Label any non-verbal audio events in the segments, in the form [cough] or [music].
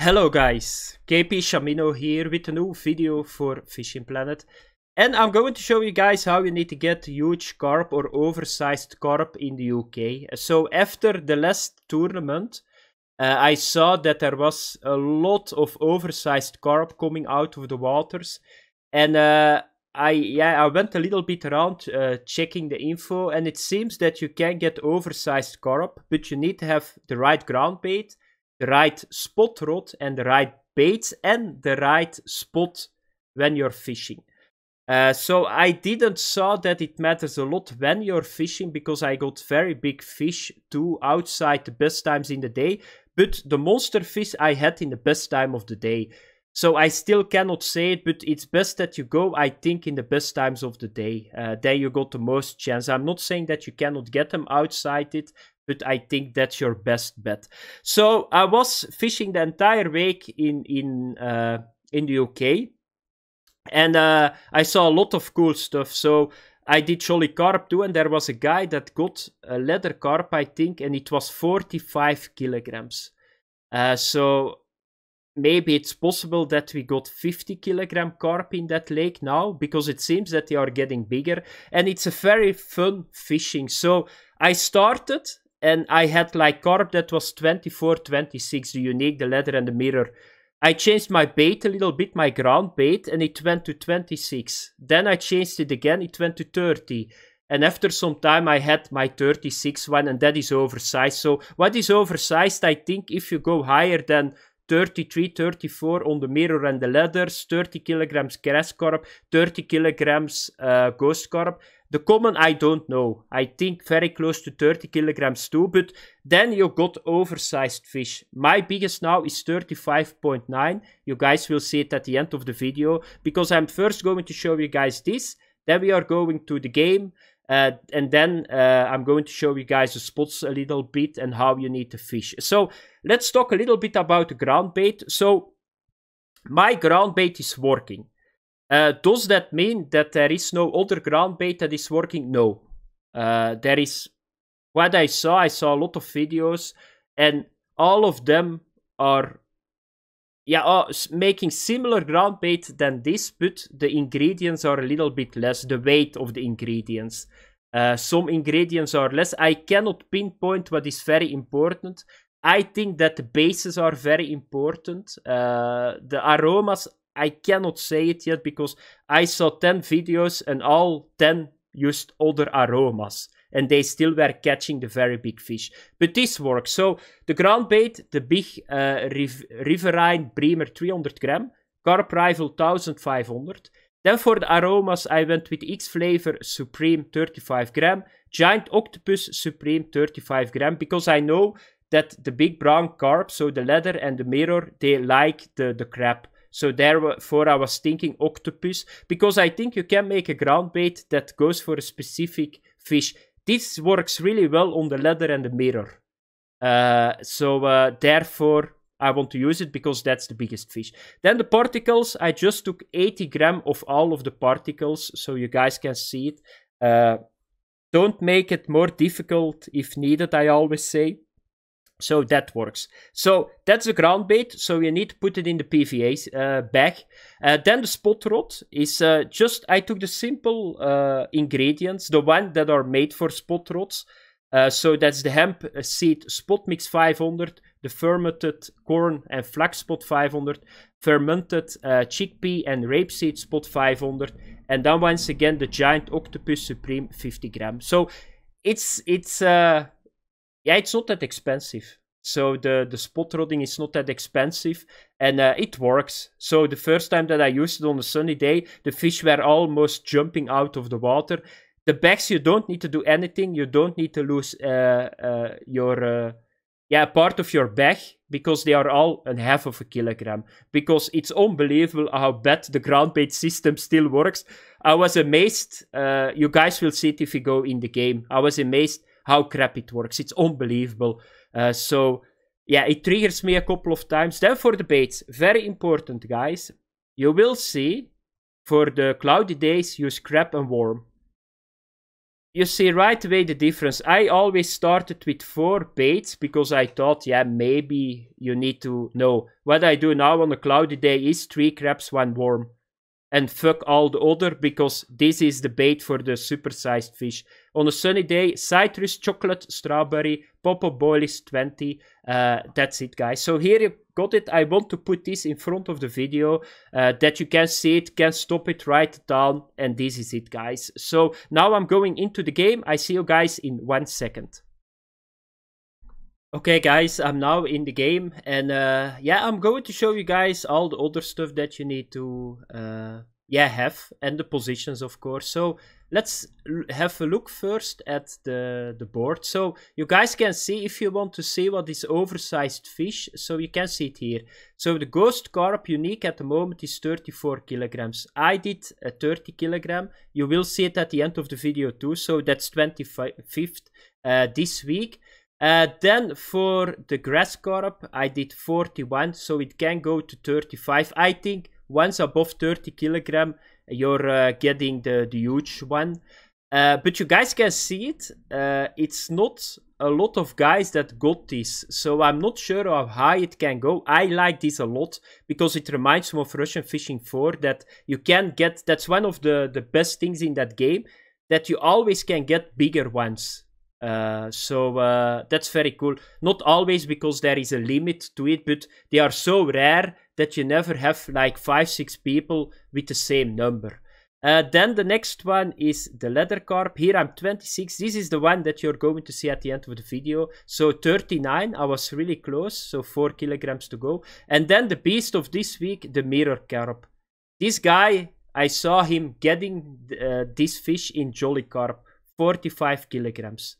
Hello guys, KP Shamino here with a new video for Fishing Planet and I'm going to show you guys how you need to get huge carp or oversized carp in the UK. So after the last tournament uh, I saw that there was a lot of oversized carp coming out of the waters and uh, I, yeah, I went a little bit around uh, checking the info and it seems that you can get oversized carp but you need to have the right ground bait the right spot rod and the right bait and the right spot when you're fishing. Uh, so I didn't saw that it matters a lot when you're fishing because I got very big fish too outside the best times in the day. But the monster fish I had in the best time of the day. So I still cannot say it, but it's best that you go, I think, in the best times of the day. Uh, you got the most chance. I'm not saying that you cannot get them outside it but I think that's your best bet. So I was fishing the entire week in in uh, in the UK, and uh, I saw a lot of cool stuff. So I did jolly carp too, and there was a guy that got a leather carp, I think, and it was 45 kilograms. Uh, so maybe it's possible that we got 50 kilogram carp in that lake now because it seems that they are getting bigger and it's a very fun fishing so i started and I had like carb that was 24, 26, the unique, the leather, and the mirror. I changed my bait a little bit, my ground bait, and it went to 26. Then I changed it again, it went to 30. And after some time, I had my 36 one, and that is oversized. So, what is oversized? I think if you go higher than 33, 34 on the mirror and the leathers. 30 kilograms grass carp, 30 kilograms uh, eh, ghost carp. The common, I don't know. I think very close to 30 kilograms too, but then you got oversized fish. My biggest now is 35.9. You guys will see it at the end of the video because I'm first going to show you guys this. Then we are going to the game. Uh, and then uh, I'm going to show you guys the spots a little bit and how you need to fish. So let's talk a little bit about the ground bait. So my ground bait is working. Uh, does that mean that there is no other ground bait that is working? No. Uh, there is, what I saw, I saw a lot of videos and all of them are yeah, oh, making similar ground bait than this, but the ingredients are a little bit less, the weight of the ingredients. Uh, some ingredients are less. I cannot pinpoint what is very important. I think that the bases are very important. Uh, the aromas, I cannot say it yet because I saw 10 videos and all 10 used other aromas and they still were catching the very big fish. But this works. So the ground bait, the big uh, Riverine Bremer 300 gram, Carp Rival 1500. Then for the aromas, I went with X Flavor Supreme 35 gram, Giant Octopus Supreme 35 gram, because I know that the big brown carp, so the leather and the mirror, they like the, the crab. So therefore I was thinking octopus, because I think you can make a ground bait that goes for a specific fish this works really well on the ladder and the mirror. Uh, so uh, therefore, I want to use it because that's the biggest fish. Then the particles, I just took 80 gram of all of the particles so you guys can see it. Uh, don't make it more difficult if needed, I always say. So that works. So that's the ground bait. So you need to put it in the PVA uh, bag. Uh, then the spot rod is uh, just, I took the simple uh, ingredients, the one that are made for spot rods. Uh, so that's the hemp uh, seed spot mix 500, the fermented corn and flax spot 500, fermented chickpea and rapeseed spot 500, and then once again the giant octopus supreme 50 gram. So it's, it's, uh, yeah, it's not that expensive. So the, the spot rodding is not that expensive and uh, it works. So the first time that I used it on a sunny day, the fish were almost jumping out of the water. The bags, you don't need to do anything. You don't need to lose uh, uh, your uh, yeah part of your bag because they are all a half of a kilogram. Because it's unbelievable how bad the ground bait system still works. I was amazed. Uh, you guys will see it if you go in the game. I was amazed how crap it works. It's unbelievable. Uh, so yeah, it triggers me a couple of times. Then for the baits, very important, guys. You will see for the cloudy days, use crab and warm. You see right away the difference. I always started with four baits because I thought, yeah, maybe you need to know. What I do now on a cloudy day is three crabs, one warm and fuck all the other because this is the bait for the supersized fish. On a sunny day, citrus, chocolate, strawberry, Popo Boil is 20. Uh, that's it, guys. So here you got it. I want to put this in front of the video uh, that you can see it, can stop it, write it down, and this is it, guys. So now I'm going into the game. I see you guys in one second. Okay guys, I'm now in the game and uh, yeah, I'm going to show you guys all the other stuff that you need to uh, yeah have and the positions of course. So let's have a look first at the, the board. So you guys can see if you want to see what is oversized fish, so you can see it here. So the ghost carp unique at the moment is 34 kilograms. I did a 30 kilogram. You will see it at the end of the video too, so that's 25th uh, this week. Uh, then for the grass carp, I did 41, so it can go to 35. I think once above 30 kilogram, you're uh, getting the, the huge one. Uh, but you guys can see it. Uh, it's not a lot of guys that got this, so I'm not sure how high it can go. I like this a lot because it reminds me of Russian Fishing 4 that you can get. That's one of the, the best things in that game that you always can get bigger ones uh, so uh, that's very cool. Not always because there is a limit to it, but they are so rare that you never have like five, six people with the same number. Uh, then the next one is the leather carp. Here I'm 26. This is the one that you're going to see at the end of the video. So 39, I was really close. So 4 kilograms to go. And then the beast of this week, the mirror carp. This guy, I saw him getting uh, this fish in Jolly Carp, 45 kilograms.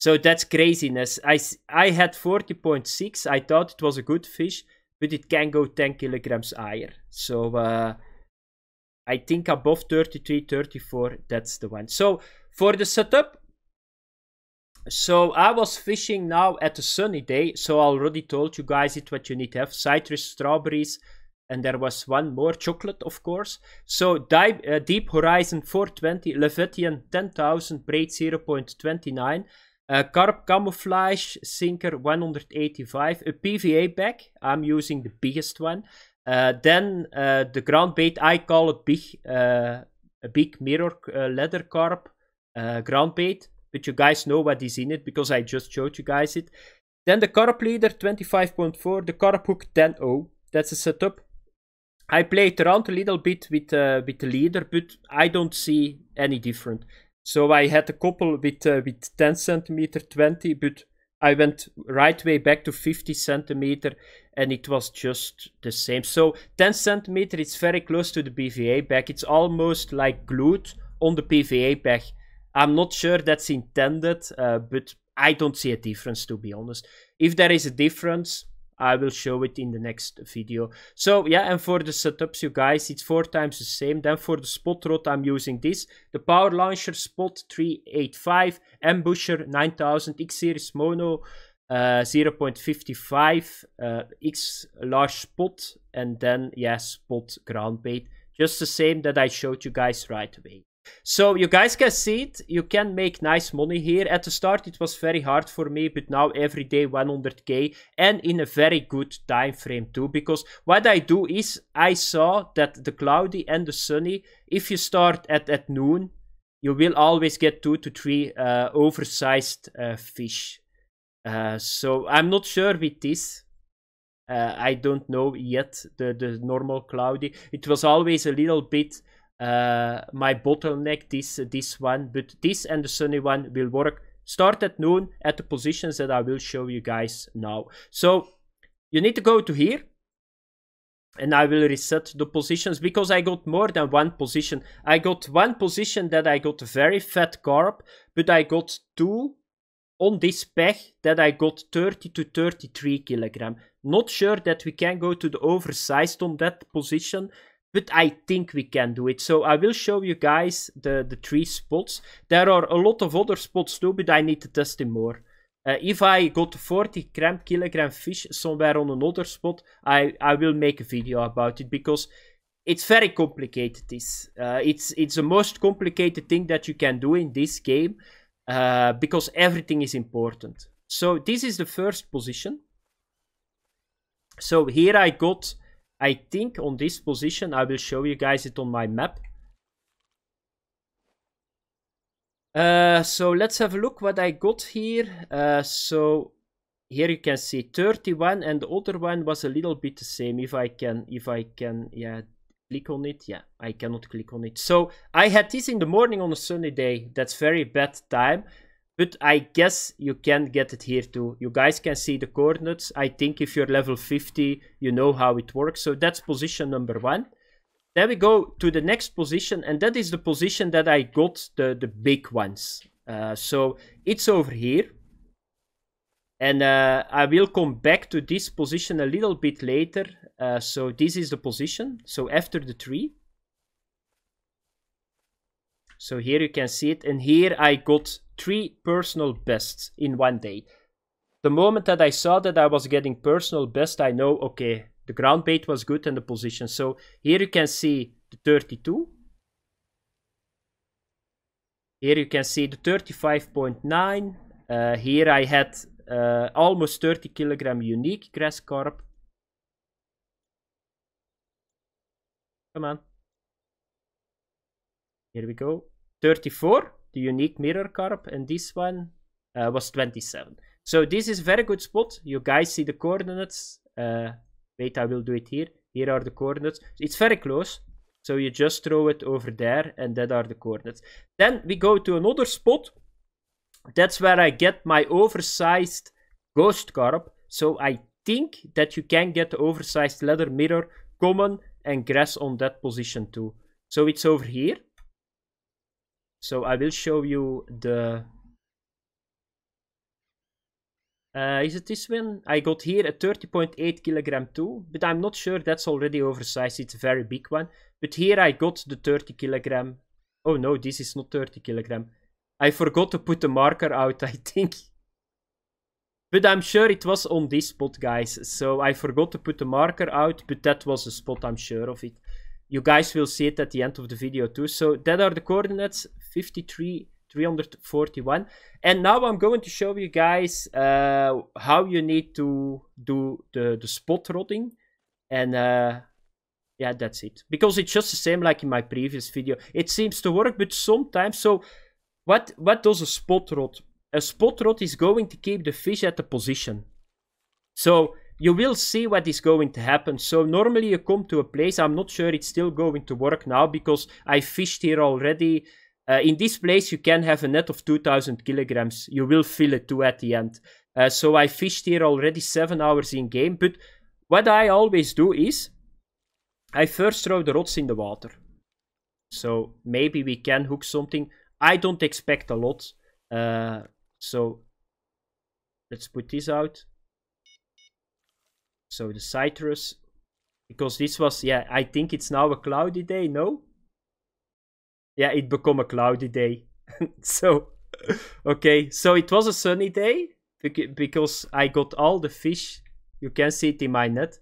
So that's craziness. I, I had 40.6. I thought it was a good fish, but it can go 10 kilograms higher. So uh, I think above 33, 34, that's the one. So for the setup, so I was fishing now at a sunny day. So I already told you guys it what you need to have. Citrus, strawberries, and there was one more, chocolate of course. So Deep, uh, Deep Horizon 420, Levitian 10,000, braid 0.29 carp eh, camouflage sinker 185, a PVA bag. I'm using the biggest one. Uh, then uh, the ground bait, I call it big, a big mirror leather carp ground bait. But you guys know what is in it because I just showed you guys it. Then the carp leader 25.4, the carp hook 10.0. That's a setup. I played around a little bit with, with the leader, but I don't see any different. So I had a couple with uh, with 10 centimeter, 20, but I went right way back to 50 centimeter, and it was just the same. So 10 centimeter, is very close to the PVA bag. It's almost like glued on the PVA bag. I'm not sure that's intended, uh, but I don't see a difference to be honest. If there is a difference, I will show it in the next video. So yeah, and for the setups, you guys, it's four times the same. Then for the spot rod, I'm using this. The Power Launcher Spot 385, Ambusher 9000, X-Series Mono uh, 0.55, uh, X large spot, and then, yeah, spot ground bait. Just the same that I showed you guys right away. So you guys can see it, you can make nice money here. At the start it was very hard for me, but now every day 100k and in a very good time frame too. Because what I do is, I saw that the cloudy and the sunny, if you start at, at noon, you will always get two to three uh, oversized uh, fish. Uh, so I'm not sure with this. Uh, I don't know yet the, the normal cloudy. It was always a little bit uh, my bottleneck this uh, this one but this and the sunny one will work start at noon at the positions that I will show you guys now so you need to go to here and I will reset the positions because I got more than one position I got one position that I got very fat carb but I got two on this peg that I got 30 to 33 kilogram. Not sure that we can go to the oversized on that position but I think we can do it. So I will show you guys the, the three spots. There are a lot of other spots too, but I need to test them more. Uh, if I got 40 gram kilogram fish somewhere on another spot, I, I will make a video about it because it's very complicated this. Uh, it's, it's the most complicated thing that you can do in this game uh, because everything is important. So this is the first position. So here I got I think on this position, I will show you guys it on my map. Uh, so let's have a look what I got here. Uh, so here you can see 31 and the other one was a little bit the same. If I can, if I can, yeah, click on it. Yeah, I cannot click on it. So I had this in the morning on a sunny day. That's very bad time. But I guess you can get it here too. You guys can see the coordinates. I think if you're level 50, you know how it works. So that's position number one. Then we go to the next position, and that is the position that I got the, the big ones. Uh, so it's over here. And uh, I will come back to this position a little bit later. Uh, so this is the position. So after the tree. So here you can see it. And here I got three personal bests in one day. The moment that I saw that I was getting personal best, I know, okay, the ground bait was good and the position. So here you can see the 32. Here you can see the 35.9. Uh, here I had uh, almost 30 kilogram unique grass carp. Come on. Here we go. 34 the unique mirror carp and this one uh, was 27 so this is very good spot you guys see the coordinates uh, wait I will do it here here are the coordinates it's very close so you just throw it over there and that are the coordinates then we go to another spot that's where I get my oversized ghost carp so I think that you can get the oversized leather mirror common and grass on that position too so it's over here so I will show you the... Uh, is it this one? I got here a 30.8 kilogram too, but I'm not sure that's already oversized, it's a very big one. But here I got the 30 kilogram. Oh no, this is not 30 kilogram. I forgot to put the marker out, [laughs] I think. But I'm sure it was on this spot, guys. So I forgot to put the marker out, but that was the spot, I'm sure of it. You guys will see it at the end of the video too. So that are the coordinates. 53 341 and now I'm going to show you guys uh, how you need to do the, the spot rotting and uh, yeah that's it because it's just the same like in my previous video it seems to work but sometimes so what what does a spot rot a spot rot is going to keep the fish at the position so you will see what is going to happen. So normally you come to a place, I'm not sure it's still going to work now because I fished here already uh, in this place, you can have a net of 2000 kilograms. You will feel it too at the end. Uh, so I fished here already 7 hours in game. But what I always do is, I first throw the rods in the water. So maybe we can hook something. I don't expect a lot. Uh, so let's put this out. So the citrus, because this was, yeah, I think it's now a cloudy day, no? yeah, it become a cloudy day. [laughs] so, okay, so it was a sunny day because I got all the fish. You can see it in my net.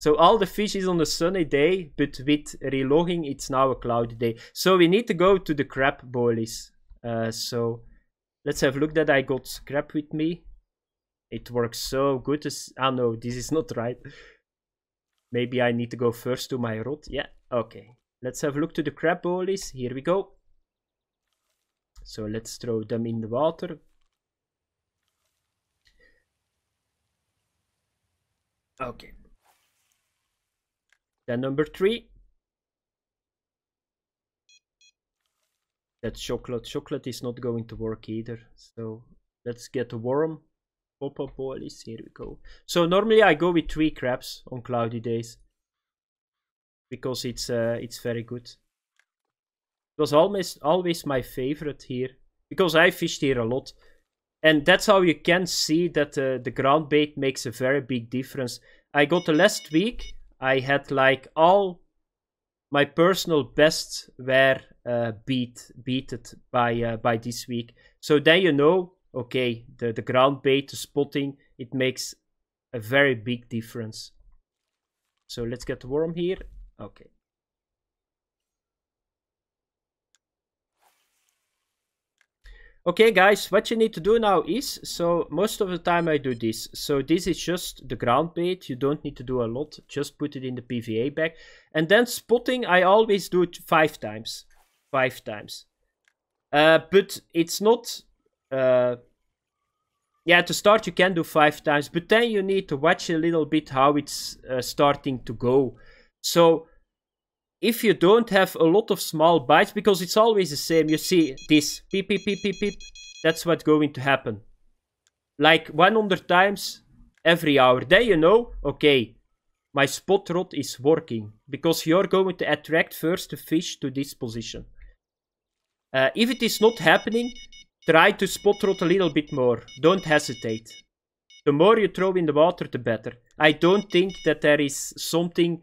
So all the fish is on a sunny day, but with relogging, it's now a cloudy day. So we need to go to the crab boilies. Uh, so let's have a look that I got crab with me. It works so good. Ah, no, this is not right. Maybe I need to go first to my rod. Yeah, okay. Let's have a look to the crab boilies. Here we go. So let's throw them in the water. Okay. Then number three. That chocolate. Chocolate is not going to work either. So let's get a worm. Pop-up boilies. Here we go. So normally I go with three crabs on cloudy days because it's uh, it's very good. It was almost always my favorite here because I fished here a lot. And that's how you can see that uh, the ground bait makes a very big difference. I got the last week, I had like all my personal bests were uh, beat beated by uh, by this week. So then you know, okay, the, the ground bait, the spotting, it makes a very big difference. So let's get warm here. Okay. Okay guys, what you need to do now is, so most of the time I do this. So this is just the ground bait, you don't need to do a lot, just put it in the PVA bag. And then spotting, I always do it five times. Five times. Uh, but it's not... Uh, yeah, to start you can do five times, but then you need to watch a little bit how it's uh, starting to go. So if you don't have a lot of small bites, because it's always the same, you see this, beep, beep, beep, beep, beep, that's what's going to happen. Like 100 times every hour. Then you know, okay, my spot rod is working, because you're going to attract first the fish to this position. Uh, if it is not happening, try to spot rot a little bit more. Don't hesitate. The more you throw in the water, the better. I don't think that there is something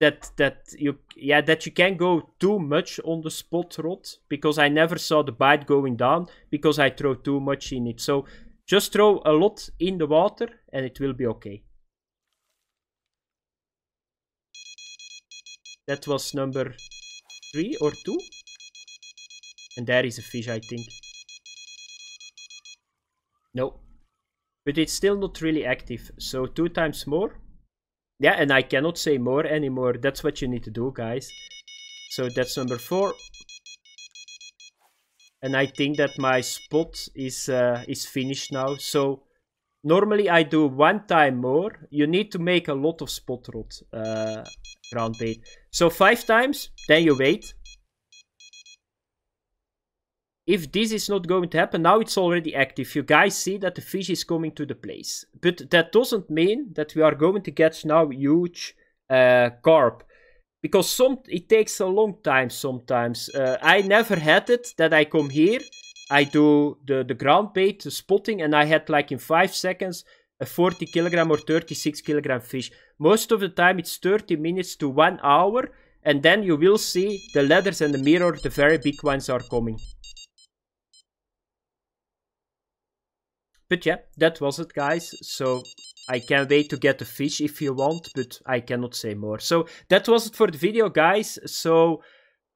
that that you yeah that you can go too much on the spot rot because I never saw the bite going down because I throw too much in it. So just throw a lot in the water and it will be okay. That was number three or two. And there is a fish, I think. No. But it's still not really active. So two times more. Yeah, and I cannot say more anymore. That's what you need to do, guys. So that's number four. And I think that my spot is, uh, is finished now. So normally I do one time more. You need to make a lot of spot rot uh, round bait. So five times, then you wait if this is not going to happen, now it's already active. You guys see that the fish is coming to the place. But that doesn't mean that we are going to catch now huge uh, carp. Because some it takes a long time sometimes. Uh, I never had it that I come here, I do the, the ground bait, the spotting, and I had like in 5 seconds a 40 kilogram or 36 kilogram fish. Most of the time it's 30 minutes to 1 hour. And then you will see the leathers and the mirror, the very big ones are coming. But yeah, that was it, guys. So I can't wait to get the fish if you want, but I cannot say more. So that was it for the video, guys. So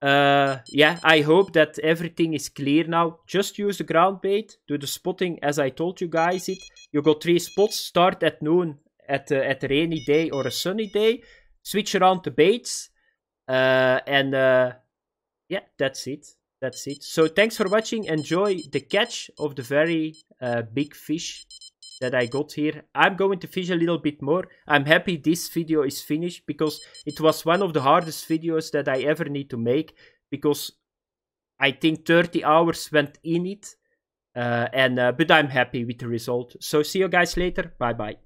uh, yeah, I hope that everything is clear now. Just use the ground bait, do the spotting as I told you guys it. You got three spots, start at noon at, uh, at a rainy day or a sunny day. Switch around the baits. Uh, and uh, yeah, that's it that's it. So thanks for watching. Enjoy the catch of the very uh, big fish that I got here. I'm going to fish a little bit more. I'm happy this video is finished because it was one of the hardest videos that I ever need to make because I think 30 hours went in it. Uh, and uh, But I'm happy with the result. So see you guys later. Bye bye.